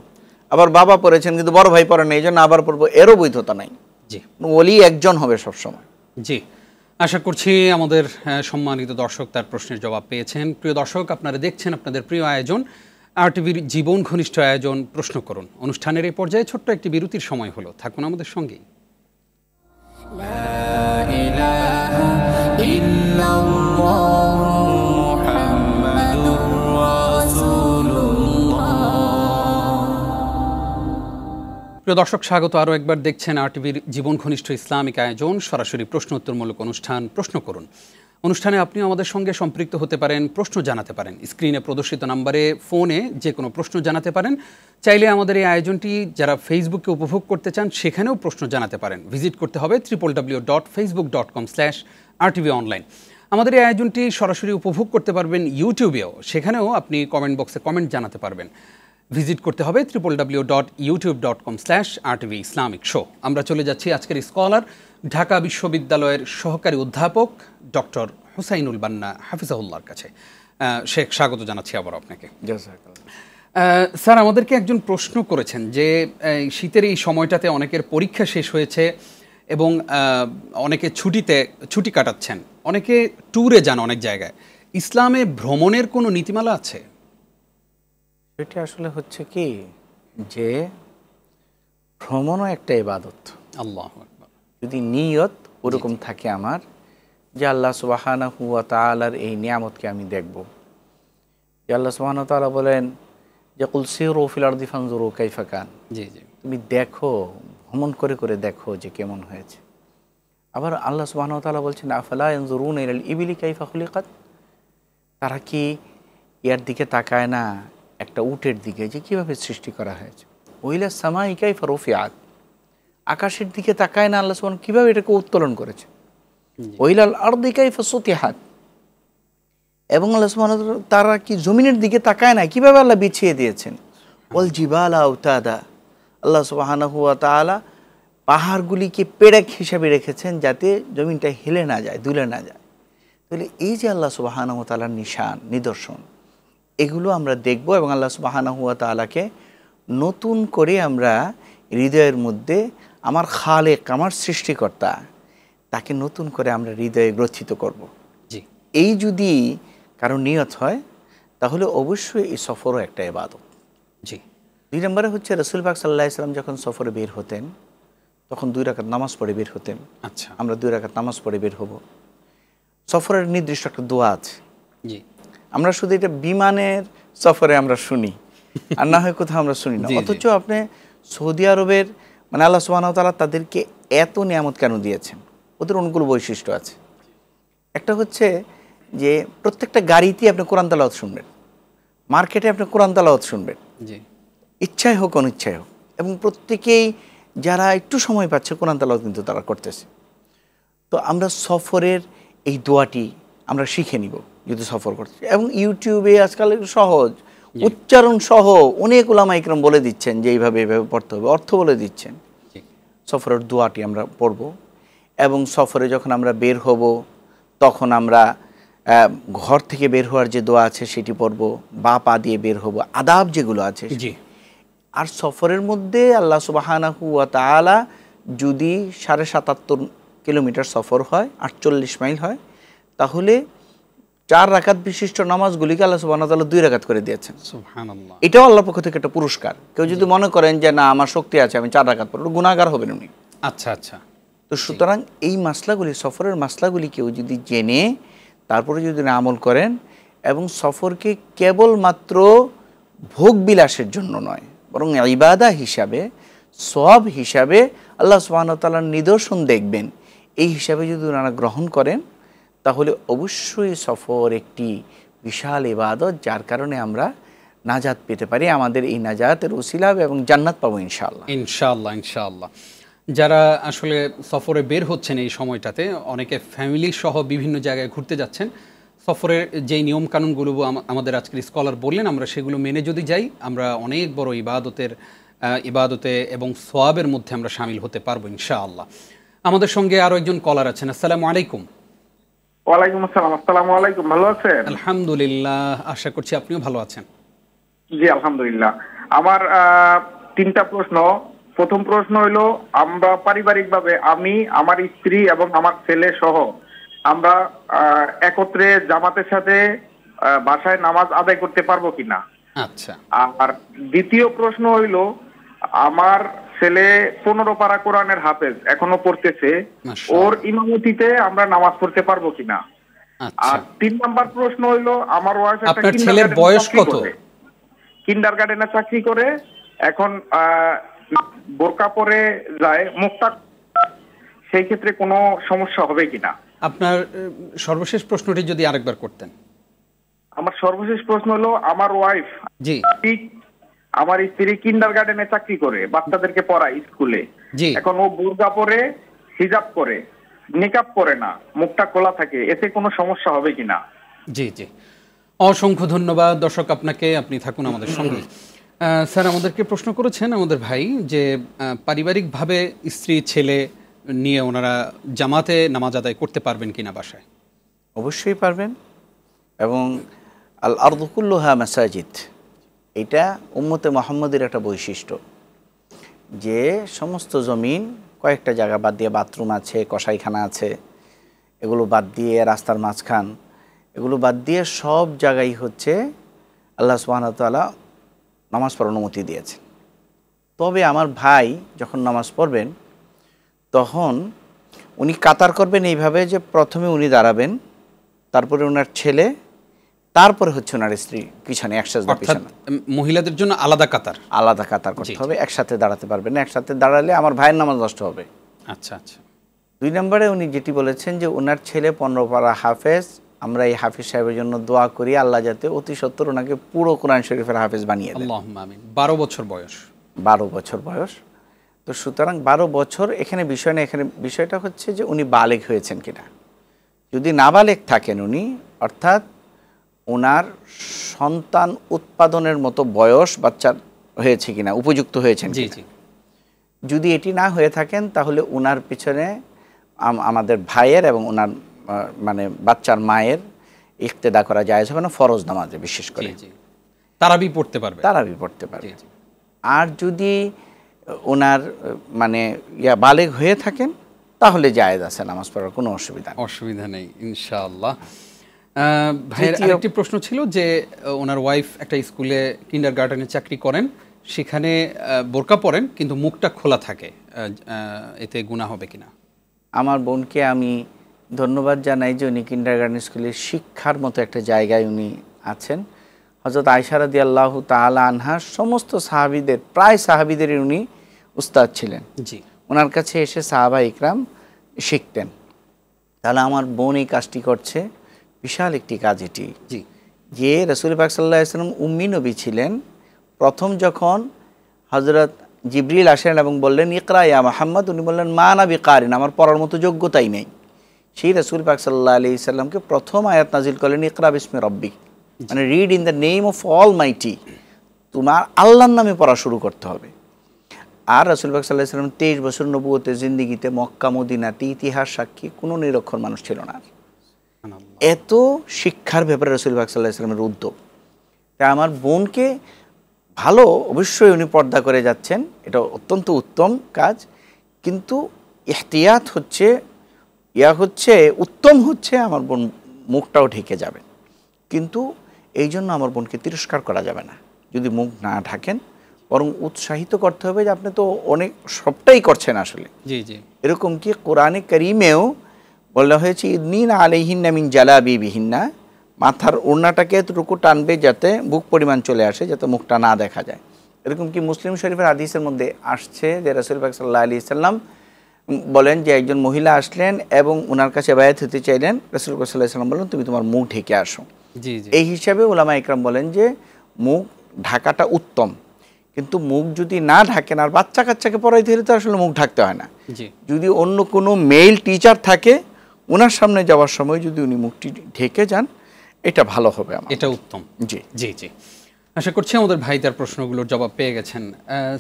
আবার বাবা পড়েছেন কিন্তু বড় ভাই পড়েন এই জন্য আবার পড়বো এরও বৈধতা নাই জি মানে ওলি একজন হবে সবসময় জি আশা করছি আমাদের সম্মানিত দর্শক তার প্রশ্নের জবাব পেয়েছেন প্রিয় দর্শক আপনারা দেখছেন আপনাদের প্রিয় আয়োজন আর টিভির জীবন ঘনিষ্ঠ আয়োজন প্রশ্ন করুন অনুষ্ঠানের এই পর্যায়ে ছোট্ট একটি বিরতির সময় হলো থাকুন আমাদের সঙ্গে ইল্লাল্লাহ প্রিয় দর্শক স্বাগত আরও একবার দেখছেন আরটিভির জীবন ঘনিষ্ঠ ইসলামিক আয়োজন সরাসরি প্রশ্ন উত্তরমূলক অনুষ্ঠান প্রশ্ন করুন অনুষ্ঠানে আপনি আমাদের সঙ্গে সম্পৃক্ত হতে পারেন প্রশ্ন জানাতে পারেন স্ক্রিনে প্রদর্শিত নাম্বারে ফোনে যে কোনো প্রশ্ন জানাতে পারেন চাইলে আমাদের এই আয়োজনটি যারা ফেসবুকে উপভোগ করতে চান সেখানেও প্রশ্ন জানাতে পারেন ভিজিট করতে হবে triple W dot Facebook dot com slash R TV online আমাদের এই আয়োজনটি সরাসরি উপভোগ করতে পারবেন ইউটিউবেও সেখানেও আপনি কমেন্ট বক্সে কমেন্ট জানাতে পারবেন ভিজিট করতে হবে triple W dot YouTube dot com slash RTV Islamic show আমরা চলে যাচ্ছি আজকের স্কলার ঢাকা বিশ্ববিদ্যালয়ের সহকারী অধ্যাপক ডক্টর হুসাইনুল বান্না হাফিজাহুল্লার কাছে শেখ স্বাগত জানাচ্ছি আবার আপনাকে স্যার আমাদেরকে একজন প্রশ্ন করেছেন যে শীতের এই সময়টাতে অনেকের পরীক্ষা শেষ হয়েছে এবং অনেকে ছুটিতে ছুটি কাটাচ্ছেন অনেকে ট্যুরে যান অনেক জায়গায় ইসলামে ভ্রমণের কোনো নীতিমালা আছে এটা আসলে হচ্ছে কি যে ভ্রমণও একটা ইবাদত আল্লাহ যদি নিয়ত ওরকম থাকে আমার যে আল্লাহ সুবাহানা হুয়া তালার এই নিয়ামতকে আমি দেখব যে আল্লাহ সুবাহান তালা বলেন যে কুলসি রৌফিল আর্দি ফানজু রৌকাই কাইফা কান তুমি দেখো ভ্রমণ করে করে দেখো যে কেমন হয়েছে আবার আল্লাহ সুবাহান তালা বলছেন আফালা ইবিলি কাইফা হুলিকাত তারা কি ইয়ার দিকে তাকায় না একটা উটের দিকে যে কিভাবে সৃষ্টি করা হয়েছে ওইলা সামাইকাই ইকাই ফরফিয়াত আকাশের দিকে তাকায় না আল্লাহ সুবান কীভাবে এটাকে উত্তোলন করেছে ওইলাল আর দিকাই হাত এবং আল্লাহ সুবাহ তারা কি জমিনের দিকে তাকায় না কীভাবে আল্লাহ বিছিয়ে দিয়েছেন ওল জিবালা উতাদা আল্লাহ হুয়া তালা পাহাড়গুলিকে পেরেক হিসাবে রেখেছেন যাতে জমিনটা হেলে না যায় দুলে না যায় তাহলে এই যে আল্লাহ সুবাহানহ তালার নিশান নিদর্শন এগুলো আমরা দেখব এবং আল্লাহ সুবাহানা হুয়া তালাকে নতুন করে আমরা হৃদয়ের মধ্যে আমার খালেক আমার সৃষ্টিকর্তা তাকে নতুন করে আমরা হৃদয়ে গ্রথিত করব। জি এই যদি কারো নিয়ত হয় তাহলে অবশ্যই এই সফরও একটা এবাদত জি দুই নম্বরে হচ্ছে রসুল পাক সাল্লাহ ইসলাম যখন সফরে বের হতেন তখন দুই রাখার নামাজ পড়ে বের হতেন আচ্ছা আমরা দুই রাখার নামাজ পড়ে বের হব সফরের নির্দিষ্ট একটা দোয়া আছে জি আমরা শুধু এটা বিমানের সফরে আমরা শুনি আর না হয় কোথাও আমরা শুনি না অথচ আপনি সৌদি আরবের মানে আল্লাহ সুবাহতালা তাদেরকে এত নিয়ামত কেন দিয়েছেন ওদের অনুকূল বৈশিষ্ট্য আছে একটা হচ্ছে যে প্রত্যেকটা গাড়িতেই আপনি কোরআন তালাওয়াত শুনবেন মার্কেটে আপনি কোরআন তালাওয়াত শুনবেন ইচ্ছাই হোক অনিচ্ছাই হোক এবং প্রত্যেকেই যারা একটু সময় পাচ্ছে কোরআন তালাওয়াত কিন্তু তারা করতেছে তো আমরা সফরের এই দোয়াটি আমরা শিখে নিব যদি সফর করতে এবং ইউটিউবে আজকাল সহজ উচ্চারণ সহ অনেক ওলামা ইকরম বলে দিচ্ছেন যে এইভাবে এইভাবে পড়তে হবে অর্থ বলে দিচ্ছেন সফরের দোয়াটি আমরা পড়ব এবং সফরে যখন আমরা বের হব তখন আমরা ঘর থেকে বের হওয়ার যে দোয়া আছে সেটি পড়ব বা পা দিয়ে বের হব আদাব যেগুলো আছে আর সফরের মধ্যে আল্লাহ সুবাহানাহুয়া তালা যদি সাড়ে সাতাত্তর কিলোমিটার সফর হয় আটচল্লিশ মাইল হয় তাহলে চার রাখাত বিশিষ্ট নামাজগুলিকে আল্লাহ সুবাহতাল্লাহ দুই রাকাত করে দিয়েছেন এটাও আল্লাহ পক্ষ থেকে একটা পুরস্কার কেউ যদি মনে করেন যে না আমার শক্তি আছে আমি চার রাখাত পড়ব গুণাগার হবেন উনি আচ্ছা আচ্ছা তো সুতরাং এই মাসলাগুলি সফরের মাসলাগুলি কেউ যদি জেনে তারপরে যদি আমল করেন এবং সফরকে কেবলমাত্র ভোগ বিলাসের জন্য নয় বরং ইবাদা হিসাবে সব হিসাবে আল্লাহ সুবাহতাল্লাহর নিদর্শন দেখবেন এই হিসাবে যদি ওনারা গ্রহণ করেন তাহলে অবশ্যই সফর একটি বিশাল ইবাদত যার কারণে আমরা নাজাত পেতে পারি আমাদের এই নাজাতের ওসিলা এবং জান্নাত পাবো ইনশাল্লাহ ইনশাল্লাহ ইনশাল্লাহ যারা আসলে সফরে বের হচ্ছেন এই সময়টাতে অনেকে ফ্যামিলি সহ বিভিন্ন জায়গায় ঘুরতে যাচ্ছেন সফরের যে নিয়মকানুনগুলো আমাদের আজকের স্কলার বললেন আমরা সেগুলো মেনে যদি যাই আমরা অনেক বড় ইবাদতের ইবাদতে এবং সোয়াবের মধ্যে আমরা সামিল হতে পারবো ইনশাআল্লাহ আমাদের সঙ্গে আরও একজন কলার আছেন আসসালামু আলাইকুম ওয়ালাইকুম আসসালাম আসসালামু আলাইকুম ভালো আছেন আলহামদুলিল্লাহ আশা করছি আপনিও ভালো আছেন জি আলহামদুলিল্লাহ আমার তিনটা প্রশ্ন প্রথম প্রশ্ন হলো আমরা পারিবারিকভাবে আমি আমার স্ত্রী এবং আমার ছেলে সহ আমরা একত্রে জামাতের সাথে বাসায় নামাজ আদায় করতে পারবো কিনা আচ্ছা আর দ্বিতীয় প্রশ্ন হইল আমার ছেলে পনেরো পারা কোরআনের হাফেজ এখনো পড়তেছে ওর ইমামতিতে আমরা নামাজ পড়তে পারবো কিনা আচ্ছা। আর তিন নাম্বার প্রশ্ন হইলো আমার একটা ছেলের বয়স কত কিন্ডার গার্ডেনে চাকরি করে এখন বোরকা পরে যায় মুক্তা সেই ক্ষেত্রে কোনো সমস্যা হবে কিনা আপনার সর্বশেষ প্রশ্নটি যদি আরেকবার করতেন আমার সর্বশেষ প্রশ্ন হলো আমার ওয়াইফ জি আমার স্ত্রী কিন্ডার গার্ডেনে চাকরি করে বাচ্চাদেরকে পড়ায় স্কুলে এখন ও বুর্গা পরে হিজাব করে মেকআপ করে না মুখটা খোলা থাকে এতে কোনো সমস্যা হবে কিনা জি জি অসংখ্য ধন্যবাদ দর্শক আপনাকে আপনি থাকুন আমাদের সঙ্গে স্যার আমাদেরকে প্রশ্ন করেছেন আমাদের ভাই যে পারিবারিকভাবে স্ত্রী ছেলে নিয়ে ওনারা জামাতে নামাজ আদায় করতে পারবেন কিনা বাসায় অবশ্যই পারবেন এবং আল আর্দুকুল্লোহা মেসাজিদ এটা উম্মতে মোহাম্মদের একটা বৈশিষ্ট্য যে সমস্ত জমিন কয়েকটা জায়গা বাদ দিয়ে বাথরুম আছে কষাইখানা আছে এগুলো বাদ দিয়ে রাস্তার মাঝখান এগুলো বাদ দিয়ে সব জায়গায় হচ্ছে আল্লাহ সুবাহতালা নামাজ পড়ার অনুমতি দিয়েছেন তবে আমার ভাই যখন নামাজ পড়বেন তখন উনি কাতার করবেন এইভাবে যে প্রথমে উনি দাঁড়াবেন তারপরে ওনার ছেলে তারপরে হচ্ছে ওনার স্ত্রী পিছনে একসাথে মহিলাদের জন্য আলাদা কাতার আলাদা কাতার করতে হবে একসাথে দাঁড়াতে পারবে না একসাথে দাঁড়ালে আমার ভাইয়ের নামাজ নষ্ট হবে আচ্ছা আচ্ছা দুই নম্বরে উনি যেটি বলেছেন যে ওনার ছেলে পাড়া হাফেজ আমরা এই হাফিজ সাহেবের জন্য দোয়া করি আল্লাহ যাতে অতি সত্তর ওনাকে পুরো কোরআন শরীফের হাফেজ বানিয়ে দেন বারো বছর বয়স বারো বছর বয়স তো সুতরাং বারো বছর এখানে বিষয় না এখানে বিষয়টা হচ্ছে যে উনি বালেক হয়েছেন কিনা যদি নাবালেক থাকেন উনি অর্থাৎ ওনার সন্তান উৎপাদনের মতো বয়স বাচ্চার হয়েছে কিনা উপযুক্ত হয়েছেন জি জি যদি এটি না হয়ে থাকেন তাহলে ওনার পিছনে আমাদের ভাইয়ের এবং ওনার মানে বাচ্চার মায়ের ইফতেদা করা যায় হবে না ফরজ নামাজে বিশেষ করে তারাবি পড়তে পারবে তারাবি পড়তে পারবে আর যদি ওনার মানে ইয়া বালেগ হয়ে থাকেন তাহলে জায়েজ আছে নামাজ পড়ার কোনো অসুবিধা অসুবিধা নেই ইনশাআল্লাহ ভাইয়ের আরেকটি প্রশ্ন ছিল যে ওনার ওয়াইফ একটা স্কুলে কিন্ডার গার্ডেনে চাকরি করেন সেখানে বোরকা পরেন কিন্তু মুখটা খোলা থাকে এতে গুণা হবে কিনা আমার বোনকে আমি ধন্যবাদ জানাই যে উনি কিন্ডার গার্ডেন স্কুলে শিক্ষার মতো একটা জায়গায় উনি আছেন হজরত আইসারাদি আল্লাহ তালা আনহার সমস্ত সাহাবিদের প্রায় সাহাবিদের উনি উস্তাদ ছিলেন জি ওনার কাছে এসে সাহাবা ইকরাম শিখতেন তাহলে আমার বোন এই কাজটি করছে বিশাল একটি কাজ এটি জি যে রসুল পাক সাল্লাহ ইসলাম উম্মি নবী ছিলেন প্রথম যখন হজরত জিবরিল আসেন এবং বললেন ইকরা ইয়া মাহাম্মদ উনি বললেন মা নাবি কারিন আমার পড়ার মতো যোগ্যতাই নেই সেই রসুল পাক সাল্লাহ আলি ইসাল্লামকে প্রথম আয়াত নাজিল করলেন ইকরা বিসমে রব্বি মানে read in the name of almighty তোমার আল্লাহর নামে পড়া শুরু করতে হবে আর রসুল পাক সাল্লাহ সাল্লাম তেইশ বছর নবুয়তে জিন্দিগিতে মক্কা মদিনাতে ইতিহাস সাক্ষী কোনো নিরক্ষর মানুষ ছিল না এত শিক্ষার ব্যাপারে রসুল বাক সাল্লাহ ইসলামের উদ্যোগ তা আমার বোনকে ভালো অবশ্যই উনি পর্দা করে যাচ্ছেন এটা অত্যন্ত উত্তম কাজ কিন্তু এহতিয়াত হচ্ছে ইয়া হচ্ছে উত্তম হচ্ছে আমার বোন মুখটাও ঢেকে যাবে কিন্তু এই জন্য আমার বোনকে তিরস্কার করা যাবে না যদি মুখ না ঢাকেন বরং উৎসাহিত করতে হবে যে আপনি তো অনেক সবটাই করছেন আসলে জি জি এরকম কি কোরআনে করিমেও বলা হয়েছে ইদনিন আলিহিন্না মিন জালা বিহিন্না মাথার ওড়নাটাকে এতটুকু টানবে যাতে বুক পরিমাণ চলে আসে যাতে মুখটা না দেখা যায় এরকম কি মুসলিম শরীফের আদিসের মধ্যে আসছে যে রাসুল পাক সাল্লাহ আলি ইসাল্লাম বলেন যে একজন মহিলা আসলেন এবং ওনার কাছে বায়াত হতে চাইলেন রাসুল সাল্লাহ সাল্লাম বলেন তুমি তোমার মুখ ঢেকে আসো এই হিসাবে ওলামা ইকরাম বলেন যে মুখ ঢাকাটা উত্তম কিন্তু মুখ যদি না ঢাকেন আর বাচ্চা কাচ্চাকে পড়াই ধরে তো আসলে মুখ ঢাকতে হয় না যদি অন্য কোনো মেল টিচার থাকে ওনার সামনে যাওয়ার সময় যদি উনি মুখটি ঢেকে যান এটা ভালো হবে আমার এটা উত্তম জি জি জি আশা করছি আমাদের ভাই তার প্রশ্নগুলোর জবাব পেয়ে গেছেন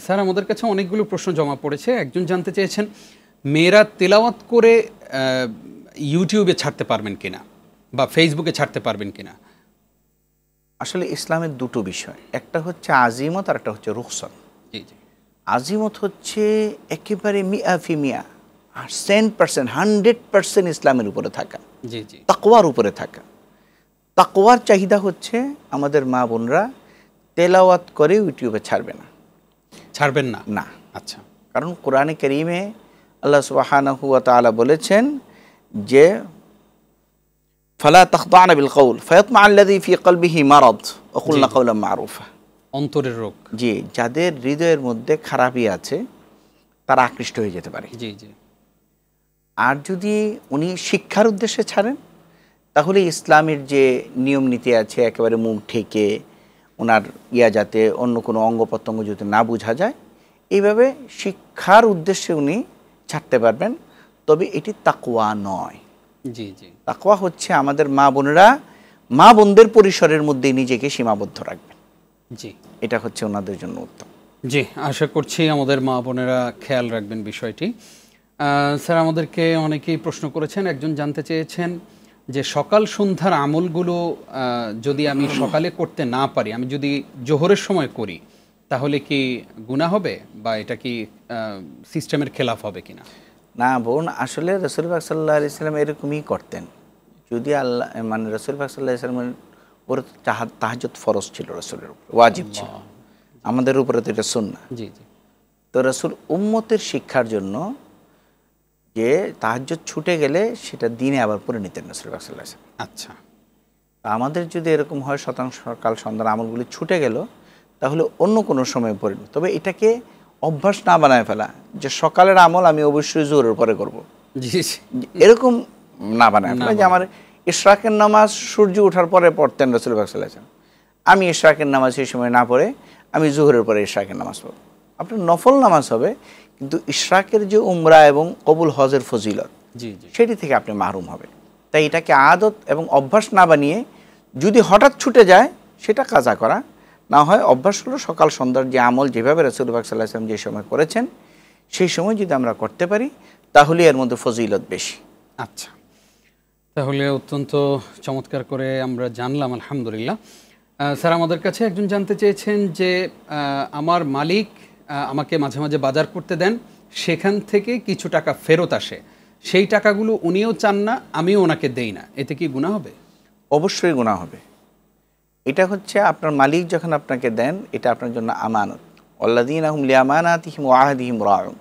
স্যার আমাদের কাছে অনেকগুলো প্রশ্ন জমা পড়েছে একজন জানতে চেয়েছেন মেয়েরা তেলাওয়াত করে ইউটিউবে ছাড়তে পারবেন কিনা বা ফেসবুকে ছাড়তে পারবেন কিনা আসলে ইসলামের দুটো বিষয় একটা হচ্ছে আজিমত আর একটা হচ্ছে রুখসন জি জি আজিমত হচ্ছে একেবারে মিয়া ফিমিয়া টেন পার্সেন্ট হান্ড্রেড পার্সেন্ট ইসলামের উপরে থাকা তাকোয়ার উপরে থাকা তাকোয়ার চাহিদা হচ্ছে আমাদের মা বোনরা তেলাওয়াত করে ইউটিউবে ছাড়বে না ছাড়বেন না না আচ্ছা কারণ কোরআনে করিমে আল্লাহ সুবাহানহুয়া বলেছেন যে ফালা তখতান বিল কৌল ফয়তমা আল্লাদি ফি কলবিহি মারদ অকুল্লা কৌলা মারুফা অন্তরের রোগ জি যাদের হৃদয়ের মধ্যে খারাপই আছে তারা আকৃষ্ট হয়ে যেতে পারে জি জি আর যদি উনি শিক্ষার উদ্দেশ্যে ছাড়েন তাহলে ইসলামের যে নিয়ম নীতি আছে একেবারে মুখ ঠেকে ওনার ইয়া যাতে অন্য কোনো অঙ্গ প্রত্যঙ্গ যদি না বোঝা যায় এইভাবে শিক্ষার উদ্দেশ্যে উনি ছাড়তে পারবেন তবে এটি তাকোয়া নয় জি জি তাকোয়া হচ্ছে আমাদের মা বোনেরা মা বোনদের পরিসরের মধ্যে নিজেকে সীমাবদ্ধ রাখবেন জি এটা হচ্ছে ওনাদের জন্য উত্তম জি আশা করছি আমাদের মা বোনেরা খেয়াল রাখবেন বিষয়টি স্যার আমাদেরকে অনেকেই প্রশ্ন করেছেন একজন জানতে চেয়েছেন যে সকাল সন্ধ্যার আমলগুলো যদি আমি সকালে করতে না পারি আমি যদি জোহরের সময় করি তাহলে কি গুণা হবে বা এটা কি সিস্টেমের খেলাফ হবে কিনা না বোন আসলে রসুল পাক ইসলাম এরকমই করতেন যদি আল্লাহ মানে রসুল পাক সাল্লাহ ইসলামের উপরে তাহাজত ফরজ ছিল রসুলের উপর ওয়াজিব ছিল আমাদের উপরে তো এটা না জি জি তো রসুল উম্মতের শিক্ষার জন্য যে তাহাজ ছুটে গেলে সেটা দিনে আবার পরে নিতেন রসুল্লাহ আচ্ছা আমাদের যদি এরকম হয় শতাংশ কাল সন্ধ্যার আমলগুলি ছুটে গেল তাহলে অন্য কোনো সময় পড়ে তবে এটাকে অভ্যাস না বানায় ফেলা যে সকালের আমল আমি অবশ্যই জোরের পরে করব এরকম না বানায় ফেলা যে আমার ইশরাকের নামাজ সূর্য ওঠার পরে পড়তেন রসুল সাল্লাহ আমি ইশরাকের নামাজ সেই সময় না পড়ে আমি জোহরের পরে ইশরাকের নামাজ পড়ব আপনার নফল নামাজ হবে কিন্তু ইশরাকের যে উমরা এবং কবুল হজের ফজিলত সেটি থেকে আপনি মাহরুম হবেন তাই এটাকে আদত এবং অভ্যাস না বানিয়ে যদি হঠাৎ ছুটে যায় সেটা কাজা করা না হয় অভ্যাস হলো সকাল সন্ধ্যার যে আমল যেভাবে রসুলবাক সাল্লাহ আসলাম যে সময় করেছেন সেই সময় যদি আমরা করতে পারি তাহলে এর মধ্যে ফজিলত বেশি আচ্ছা তাহলে অত্যন্ত চমৎকার করে আমরা জানলাম আলহামদুলিল্লাহ স্যার আমাদের কাছে একজন জানতে চেয়েছেন যে আমার মালিক আমাকে মাঝে মাঝে বাজার করতে দেন সেখান থেকে কিছু টাকা ফেরত আসে সেই টাকাগুলো উনিও চান না আমিও ওনাকে দেই না এতে কি গুণা হবে অবশ্যই গুণা হবে এটা হচ্ছে আপনার মালিক যখন আপনাকে দেন এটা আপনার জন্য আমানত অল্লাদিন আহম লিয়ামানাতিহিম আহাদিহিম রায়ম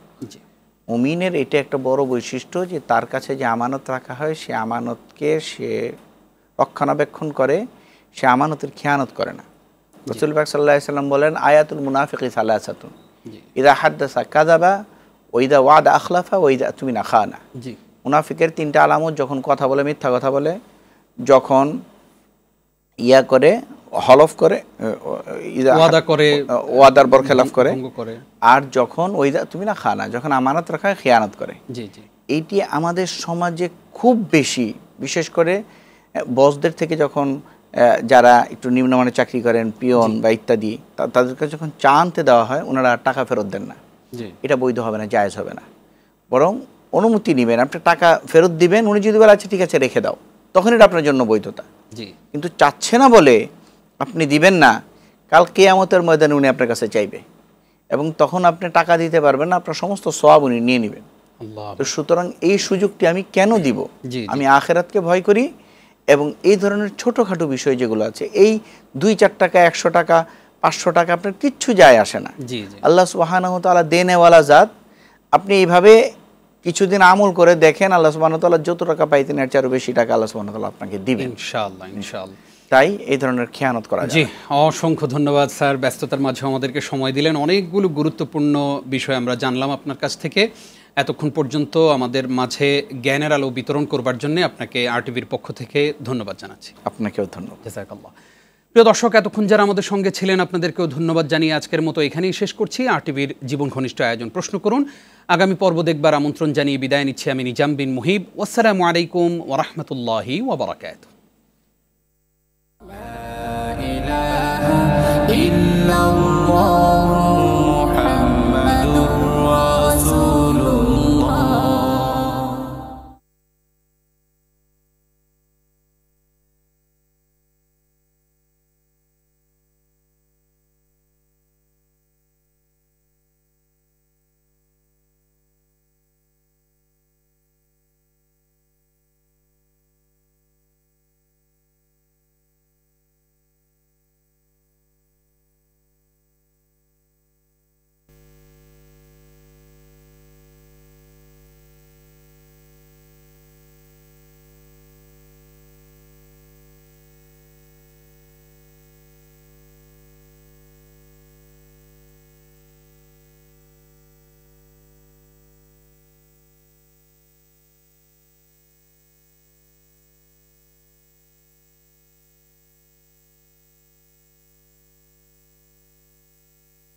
মুমিনের এটা একটা বড় বৈশিষ্ট্য যে তার কাছে যে আমানত রাখা হয় সে আমানতকে সে রক্ষণাবেক্ষণ করে সে আমানতের খেয়ানত করে না রসুল বাক সাল্লাহ সাল্লাম বলেন আয়াতুল মুনাফিক সাল্লাহ সাতুন ইদা হাদ্দাসা কাজাবা ওইদা ওয়াদ আখলাফা ওইদা তুমি না খা না মুনাফিকের তিনটা আলামত যখন কথা বলে মিথ্যা কথা বলে যখন ইয়া করে হলফ করে ওয়াদা করে ওয়াদার বর খেলাফ করে আর যখন ওইদা তুমি না খা না যখন আমানত রাখায় খেয়ানত করে এইটি আমাদের সমাজে খুব বেশি বিশেষ করে বসদের থেকে যখন যারা একটু নিম্নমানের চাকরি করেন পিয়ন বা ইত্যাদি তাদেরকে যখন চা আনতে দেওয়া হয় ওনারা টাকা ফেরত দেন না এটা বৈধ হবে না জায়জ হবে না বরং অনুমতি নেবেন আপনি টাকা ফেরত দিবেন উনি যদি বলে আচ্ছা ঠিক আছে রেখে দাও তখন এটা আপনার জন্য বৈধতা কিন্তু চাচ্ছে না বলে আপনি দিবেন না কাল কেয়ামতের ময়দানে উনি আপনার কাছে চাইবে এবং তখন আপনি টাকা দিতে পারবেন না আপনার সমস্ত সব উনি নিয়ে নেবেন তো সুতরাং এই সুযোগটি আমি কেন দিব আমি আখেরাতকে ভয় করি এবং এই ধরনের ছোটোখাটো বিষয় যেগুলো আছে এই দুই চার টাকা একশো টাকা পাঁচশো টাকা আপনার কিচ্ছু যায় আসে না আল্লাহ সুবাহানাহ তালা দেনেওয়ালা জাত আপনি এইভাবে কিছুদিন আমল করে দেখেন আল্লাহ সুবাহতাল্লাহ যত টাকা পাইতেন এর চারও বেশি টাকা আল্লাহ সুবাহতাল্লাহ আপনাকে দিবেন ইনশাআল্লাহ ইনশাআল্লাহ তাই এই ধরনের খেয়ানত করা জি অসংখ্য ধন্যবাদ স্যার ব্যস্ততার মাঝে আমাদেরকে সময় দিলেন অনেকগুলো গুরুত্বপূর্ণ বিষয় আমরা জানলাম আপনার কাছ থেকে এতক্ষণ পর্যন্ত আমাদের মাঝে জ্ঞানের আলো বিতরণ করবার জন্য আপনাকে আরটিভির পক্ষ থেকে ধন্যবাদ জানাচ্ছি আপনাকেও ধন্যবাদ প্রিয় দর্শক এতক্ষণ যারা আমাদের সঙ্গে ছিলেন আপনাদেরকেও ধন্যবাদ জানিয়ে আজকের মতো এখানেই শেষ করছি আরটিভির জীবন ঘনিষ্ঠ আয়োজন প্রশ্ন করুন আগামী পর্ব দেখবার আমন্ত্রণ জানিয়ে বিদায় নিচ্ছি আমি নিজাম বিন মুহিব ওয়াসালামু আলাইকুম ওরহমতুল্লাহি ওবরাকাত ইল্লাল্লাহ